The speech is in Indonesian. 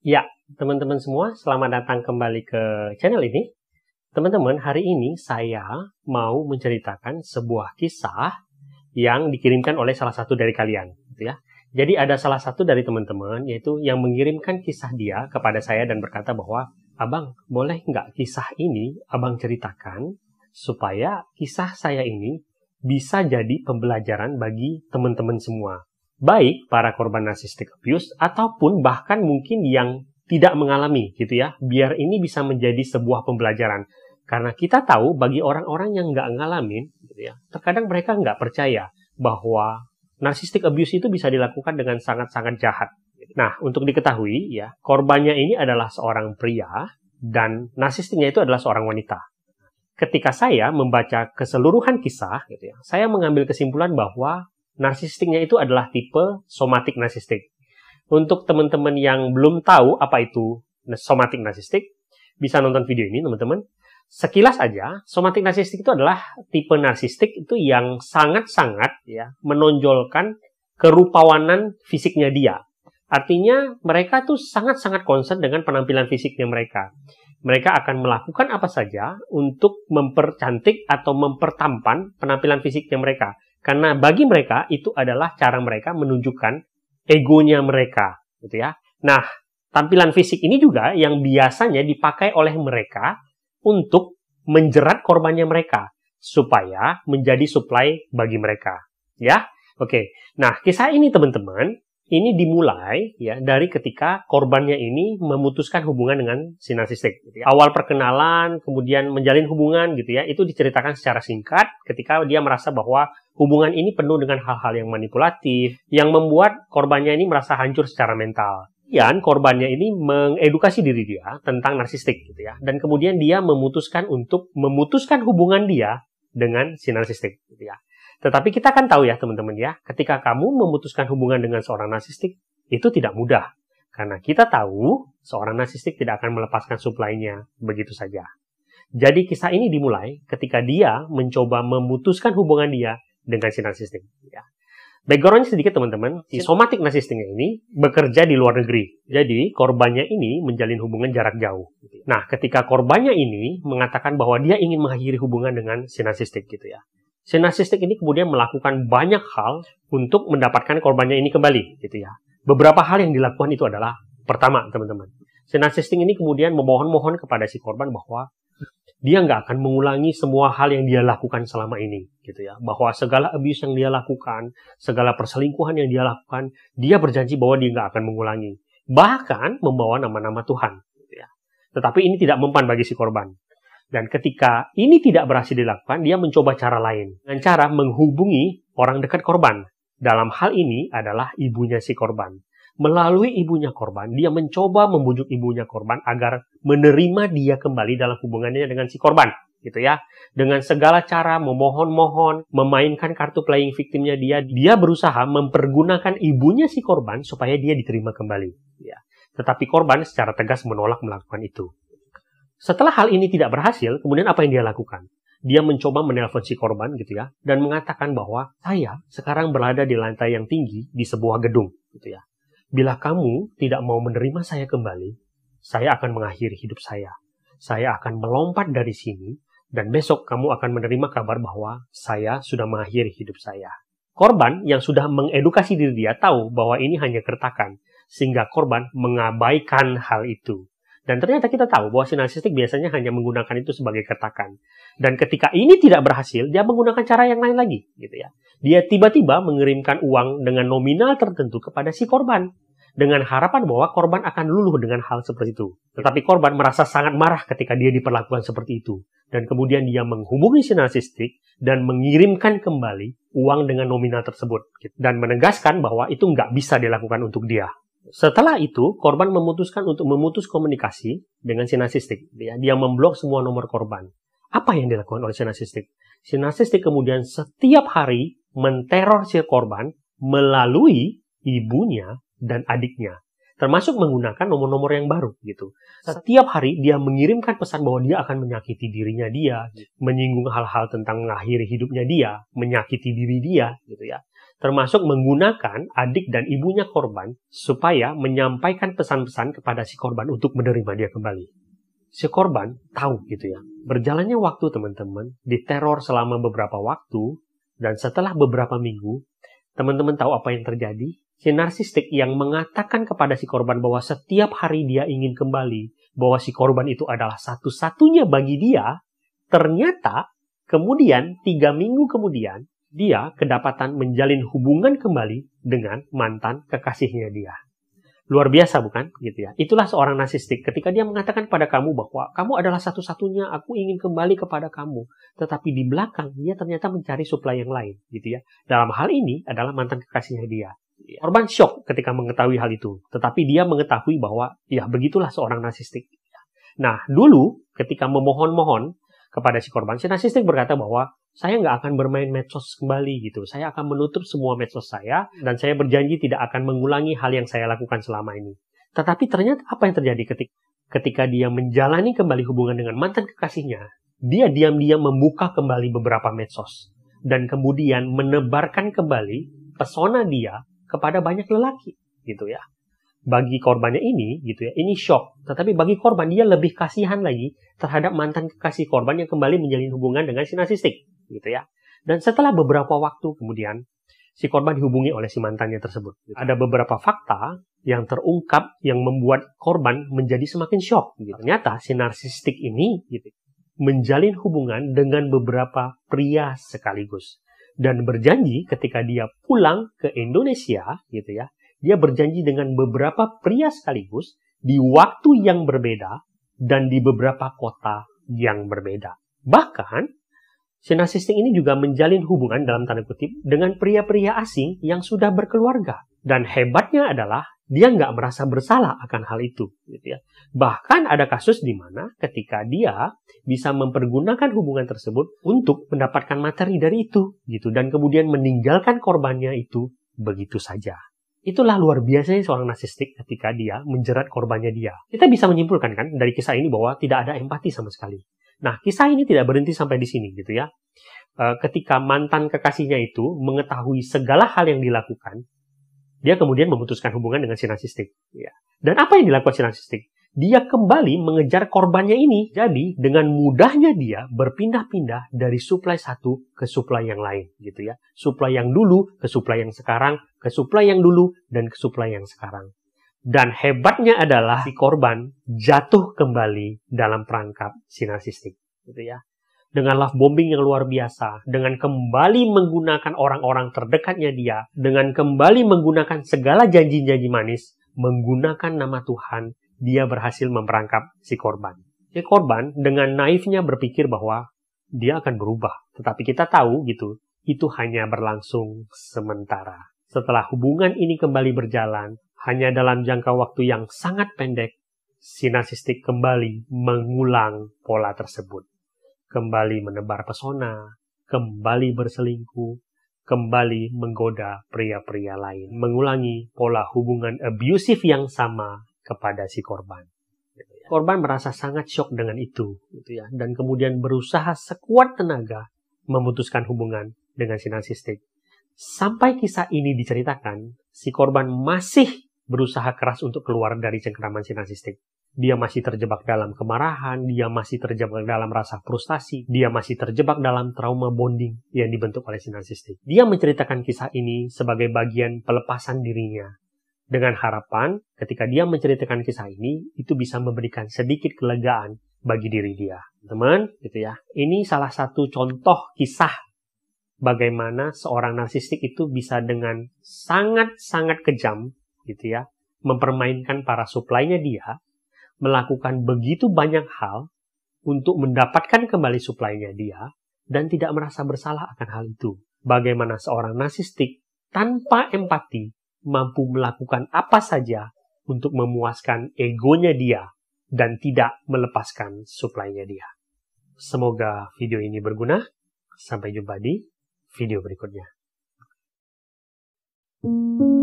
Ya, teman-teman semua, selamat datang kembali ke channel ini. Teman-teman, hari ini saya mau menceritakan sebuah kisah yang dikirimkan oleh salah satu dari kalian, gitu ya. Jadi ada salah satu dari teman-teman yaitu yang mengirimkan kisah dia kepada saya dan berkata bahwa, "Abang, boleh nggak kisah ini abang ceritakan supaya kisah saya ini bisa jadi pembelajaran bagi teman-teman semua. Baik para korban narcissistic abuse ataupun bahkan mungkin yang tidak mengalami gitu ya. Biar ini bisa menjadi sebuah pembelajaran. Karena kita tahu bagi orang-orang yang nggak ngalamin gitu ya, terkadang mereka nggak percaya bahwa narcissistic abuse itu bisa dilakukan dengan sangat-sangat jahat. Nah, untuk diketahui ya, korbannya ini adalah seorang pria dan narsistiknya itu adalah seorang wanita ketika saya membaca keseluruhan kisah, gitu ya, saya mengambil kesimpulan bahwa narsistiknya itu adalah tipe somatik narsistik. Untuk teman-teman yang belum tahu apa itu somatik narsistik, bisa nonton video ini teman-teman. Sekilas aja, somatik narsistik itu adalah tipe narsistik itu yang sangat-sangat ya menonjolkan kerupawanan fisiknya dia. Artinya mereka tuh sangat-sangat concern dengan penampilan fisiknya mereka. Mereka akan melakukan apa saja untuk mempercantik atau mempertampan penampilan fisiknya mereka. Karena bagi mereka itu adalah cara mereka menunjukkan egonya mereka, gitu ya. Nah, tampilan fisik ini juga yang biasanya dipakai oleh mereka untuk menjerat korbannya mereka supaya menjadi supply bagi mereka, ya. Oke. Nah, kisah ini teman-teman ini dimulai ya dari ketika korbannya ini memutuskan hubungan dengan si narsistik. Gitu ya. Awal perkenalan, kemudian menjalin hubungan gitu ya, itu diceritakan secara singkat ketika dia merasa bahwa hubungan ini penuh dengan hal-hal yang manipulatif, yang membuat korbannya ini merasa hancur secara mental. Kemudian korbannya ini mengedukasi diri dia tentang narsistik gitu ya, dan kemudian dia memutuskan untuk memutuskan hubungan dia dengan si narsistik gitu ya. Tetapi kita akan tahu ya teman-teman ya, ketika kamu memutuskan hubungan dengan seorang narsistik, itu tidak mudah. Karena kita tahu seorang narsistik tidak akan melepaskan suplainya begitu saja. Jadi kisah ini dimulai ketika dia mencoba memutuskan hubungan dia dengan si narsistik. Ya. Backgroundnya sedikit teman-teman, si somatik narsistiknya ini bekerja di luar negeri. Jadi korbannya ini menjalin hubungan jarak jauh. Nah ketika korbannya ini mengatakan bahwa dia ingin mengakhiri hubungan dengan si narsistik gitu ya si narsistik ini kemudian melakukan banyak hal untuk mendapatkan korbannya ini kembali, gitu ya. Beberapa hal yang dilakukan itu adalah pertama, teman-teman, si narsistik ini kemudian memohon-mohon kepada si korban bahwa dia nggak akan mengulangi semua hal yang dia lakukan selama ini, gitu ya. Bahwa segala abuse yang dia lakukan, segala perselingkuhan yang dia lakukan, dia berjanji bahwa dia nggak akan mengulangi. Bahkan membawa nama-nama Tuhan, gitu ya. Tetapi ini tidak mempan bagi si korban. Dan ketika ini tidak berhasil dilakukan, dia mencoba cara lain. Dengan cara menghubungi orang dekat korban. Dalam hal ini adalah ibunya si korban. Melalui ibunya korban, dia mencoba membujuk ibunya korban agar menerima dia kembali dalam hubungannya dengan si korban. Gitu ya. Dengan segala cara memohon-mohon, memainkan kartu playing victimnya dia, dia berusaha mempergunakan ibunya si korban supaya dia diterima kembali. Ya. Tetapi korban secara tegas menolak melakukan itu. Setelah hal ini tidak berhasil, kemudian apa yang dia lakukan? Dia mencoba menelpon si korban gitu ya, dan mengatakan bahwa saya sekarang berada di lantai yang tinggi di sebuah gedung gitu ya. Bila kamu tidak mau menerima saya kembali, saya akan mengakhiri hidup saya. Saya akan melompat dari sini, dan besok kamu akan menerima kabar bahwa saya sudah mengakhiri hidup saya. Korban yang sudah mengedukasi diri dia tahu bahwa ini hanya kertakan, sehingga korban mengabaikan hal itu. Dan ternyata kita tahu bahwa si narsistik biasanya hanya menggunakan itu sebagai kertakan. Dan ketika ini tidak berhasil, dia menggunakan cara yang lain lagi, gitu ya. Dia tiba-tiba mengirimkan uang dengan nominal tertentu kepada si korban dengan harapan bahwa korban akan luluh dengan hal seperti itu. Tetapi korban merasa sangat marah ketika dia diperlakukan seperti itu. Dan kemudian dia menghubungi si narsistik dan mengirimkan kembali uang dengan nominal tersebut. Gitu. Dan menegaskan bahwa itu nggak bisa dilakukan untuk dia. Setelah itu, korban memutuskan untuk memutus komunikasi dengan si narsistik. Dia, ya, dia memblok semua nomor korban. Apa yang dilakukan oleh si narsistik? Si narsistik kemudian setiap hari menteror si korban melalui ibunya dan adiknya. Termasuk menggunakan nomor-nomor yang baru gitu. Setiap hari dia mengirimkan pesan bahwa dia akan menyakiti dirinya dia, menyinggung hal-hal tentang mengakhiri hidupnya dia, menyakiti diri dia gitu ya termasuk menggunakan adik dan ibunya korban supaya menyampaikan pesan-pesan kepada si korban untuk menerima dia kembali. Si korban tahu gitu ya. Berjalannya waktu teman-teman, diteror selama beberapa waktu, dan setelah beberapa minggu, teman-teman tahu apa yang terjadi? Si narsistik yang mengatakan kepada si korban bahwa setiap hari dia ingin kembali, bahwa si korban itu adalah satu-satunya bagi dia, ternyata kemudian, tiga minggu kemudian, dia kedapatan menjalin hubungan kembali dengan mantan kekasihnya dia. Luar biasa bukan? Gitu ya. Itulah seorang narsistik ketika dia mengatakan pada kamu bahwa kamu adalah satu-satunya, aku ingin kembali kepada kamu. Tetapi di belakang dia ternyata mencari suplai yang lain, gitu ya. Dalam hal ini adalah mantan kekasihnya dia. Korban shock ketika mengetahui hal itu, tetapi dia mengetahui bahwa ya begitulah seorang narsistik. Nah, dulu ketika memohon-mohon kepada si korban, si narsistik berkata bahwa saya nggak akan bermain medsos kembali gitu. Saya akan menutup semua medsos saya dan saya berjanji tidak akan mengulangi hal yang saya lakukan selama ini. Tetapi ternyata apa yang terjadi ketika ketika dia menjalani kembali hubungan dengan mantan kekasihnya, dia diam-diam membuka kembali beberapa medsos dan kemudian menebarkan kembali pesona dia kepada banyak lelaki gitu ya. Bagi korbannya ini gitu ya, ini shock. Tetapi bagi korban dia lebih kasihan lagi terhadap mantan kekasih korban yang kembali menjalin hubungan dengan si narsistik gitu ya. Dan setelah beberapa waktu kemudian si korban dihubungi oleh si mantannya tersebut. Gitu. Ada beberapa fakta yang terungkap yang membuat korban menjadi semakin shock. Gitu. Ternyata si narsistik ini gitu, menjalin hubungan dengan beberapa pria sekaligus dan berjanji ketika dia pulang ke Indonesia gitu ya dia berjanji dengan beberapa pria sekaligus di waktu yang berbeda dan di beberapa kota yang berbeda bahkan Si narsistik ini juga menjalin hubungan dalam tanda kutip dengan pria-pria asing yang sudah berkeluarga. Dan hebatnya adalah dia nggak merasa bersalah akan hal itu. Gitu ya. Bahkan ada kasus di mana ketika dia bisa mempergunakan hubungan tersebut untuk mendapatkan materi dari itu. gitu Dan kemudian meninggalkan korbannya itu begitu saja. Itulah luar biasanya seorang narsistik ketika dia menjerat korbannya dia. Kita bisa menyimpulkan kan dari kisah ini bahwa tidak ada empati sama sekali. Nah, kisah ini tidak berhenti sampai di sini gitu ya. Eh, ketika mantan kekasihnya itu mengetahui segala hal yang dilakukan, dia kemudian memutuskan hubungan dengan si narsistik. Ya. Dan apa yang dilakukan si narsistik? Dia kembali mengejar korbannya ini. Jadi, dengan mudahnya dia berpindah-pindah dari suplai satu ke suplai yang lain gitu ya. Suplai yang dulu ke suplai yang sekarang, ke suplai yang dulu dan ke suplai yang sekarang. Dan hebatnya adalah si korban jatuh kembali dalam perangkap sinasistik. Gitu ya. Dengan love bombing yang luar biasa, dengan kembali menggunakan orang-orang terdekatnya dia, dengan kembali menggunakan segala janji-janji manis, menggunakan nama Tuhan, dia berhasil memperangkap si korban. Si korban dengan naifnya berpikir bahwa dia akan berubah. Tetapi kita tahu gitu, itu hanya berlangsung sementara. Setelah hubungan ini kembali berjalan, hanya dalam jangka waktu yang sangat pendek, sinasistik kembali mengulang pola tersebut. Kembali menebar pesona, kembali berselingkuh, kembali menggoda pria-pria lain. Mengulangi pola hubungan abusif yang sama kepada si korban. Korban merasa sangat shock dengan itu, gitu ya, dan kemudian berusaha sekuat tenaga memutuskan hubungan dengan si narsistik. Sampai kisah ini diceritakan, si korban masih berusaha keras untuk keluar dari cengkeraman narsistik, Dia masih terjebak dalam kemarahan, dia masih terjebak dalam rasa frustasi, dia masih terjebak dalam trauma bonding yang dibentuk oleh narsistik. Dia menceritakan kisah ini sebagai bagian pelepasan dirinya. Dengan harapan, ketika dia menceritakan kisah ini, itu bisa memberikan sedikit kelegaan bagi diri dia. Teman, gitu ya. Ini salah satu contoh kisah bagaimana seorang narsistik itu bisa dengan sangat-sangat kejam gitu ya, mempermainkan para suplainya dia, melakukan begitu banyak hal untuk mendapatkan kembali suplainya dia, dan tidak merasa bersalah akan hal itu. Bagaimana seorang narsistik tanpa empati mampu melakukan apa saja untuk memuaskan egonya dia dan tidak melepaskan suplainya dia. Semoga video ini berguna. Sampai jumpa di video berikutnya. thank you